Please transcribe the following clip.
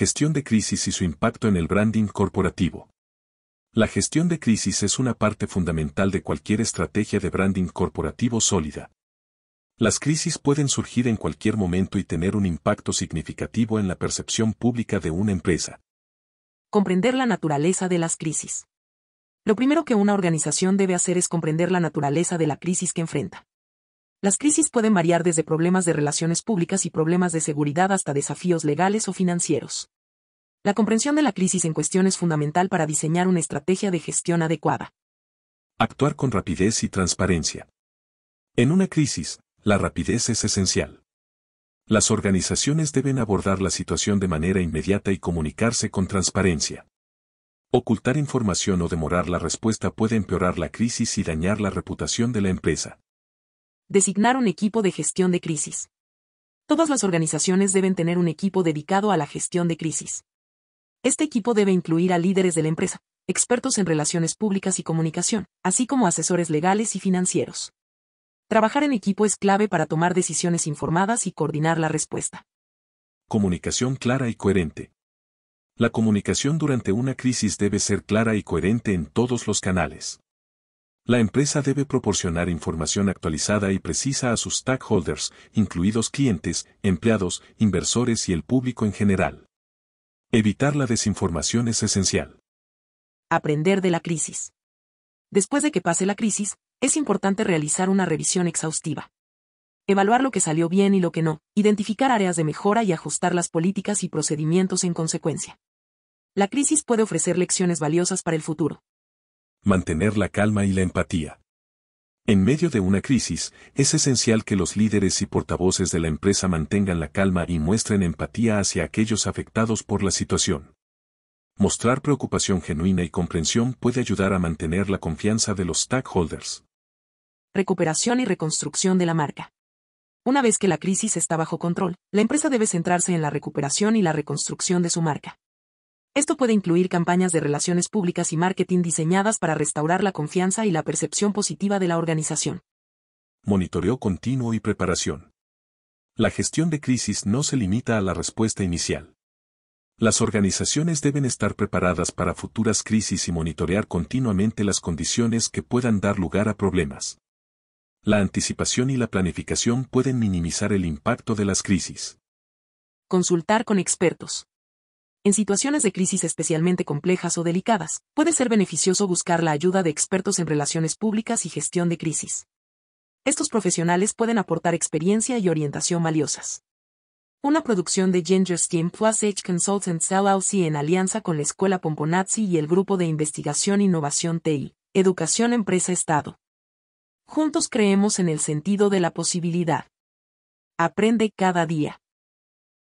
Gestión de crisis y su impacto en el branding corporativo. La gestión de crisis es una parte fundamental de cualquier estrategia de branding corporativo sólida. Las crisis pueden surgir en cualquier momento y tener un impacto significativo en la percepción pública de una empresa. Comprender la naturaleza de las crisis. Lo primero que una organización debe hacer es comprender la naturaleza de la crisis que enfrenta. Las crisis pueden variar desde problemas de relaciones públicas y problemas de seguridad hasta desafíos legales o financieros. La comprensión de la crisis en cuestión es fundamental para diseñar una estrategia de gestión adecuada. Actuar con rapidez y transparencia. En una crisis, la rapidez es esencial. Las organizaciones deben abordar la situación de manera inmediata y comunicarse con transparencia. Ocultar información o demorar la respuesta puede empeorar la crisis y dañar la reputación de la empresa. Designar un equipo de gestión de crisis. Todas las organizaciones deben tener un equipo dedicado a la gestión de crisis. Este equipo debe incluir a líderes de la empresa, expertos en relaciones públicas y comunicación, así como asesores legales y financieros. Trabajar en equipo es clave para tomar decisiones informadas y coordinar la respuesta. Comunicación clara y coherente. La comunicación durante una crisis debe ser clara y coherente en todos los canales. La empresa debe proporcionar información actualizada y precisa a sus stakeholders, incluidos clientes, empleados, inversores y el público en general. Evitar la desinformación es esencial. Aprender de la crisis. Después de que pase la crisis, es importante realizar una revisión exhaustiva. Evaluar lo que salió bien y lo que no, identificar áreas de mejora y ajustar las políticas y procedimientos en consecuencia. La crisis puede ofrecer lecciones valiosas para el futuro mantener la calma y la empatía. En medio de una crisis, es esencial que los líderes y portavoces de la empresa mantengan la calma y muestren empatía hacia aquellos afectados por la situación. Mostrar preocupación genuina y comprensión puede ayudar a mantener la confianza de los stakeholders. Recuperación y reconstrucción de la marca. Una vez que la crisis está bajo control, la empresa debe centrarse en la recuperación y la reconstrucción de su marca. Esto puede incluir campañas de relaciones públicas y marketing diseñadas para restaurar la confianza y la percepción positiva de la organización. Monitoreo continuo y preparación. La gestión de crisis no se limita a la respuesta inicial. Las organizaciones deben estar preparadas para futuras crisis y monitorear continuamente las condiciones que puedan dar lugar a problemas. La anticipación y la planificación pueden minimizar el impacto de las crisis. Consultar con expertos. En situaciones de crisis especialmente complejas o delicadas, puede ser beneficioso buscar la ayuda de expertos en relaciones públicas y gestión de crisis. Estos profesionales pueden aportar experiencia y orientación valiosas. Una producción de Ginger Steam Plus H Consultants LLC en alianza con la Escuela Pomponazzi y el Grupo de Investigación e Innovación TI, Educación Empresa Estado. Juntos creemos en el sentido de la posibilidad. Aprende cada día.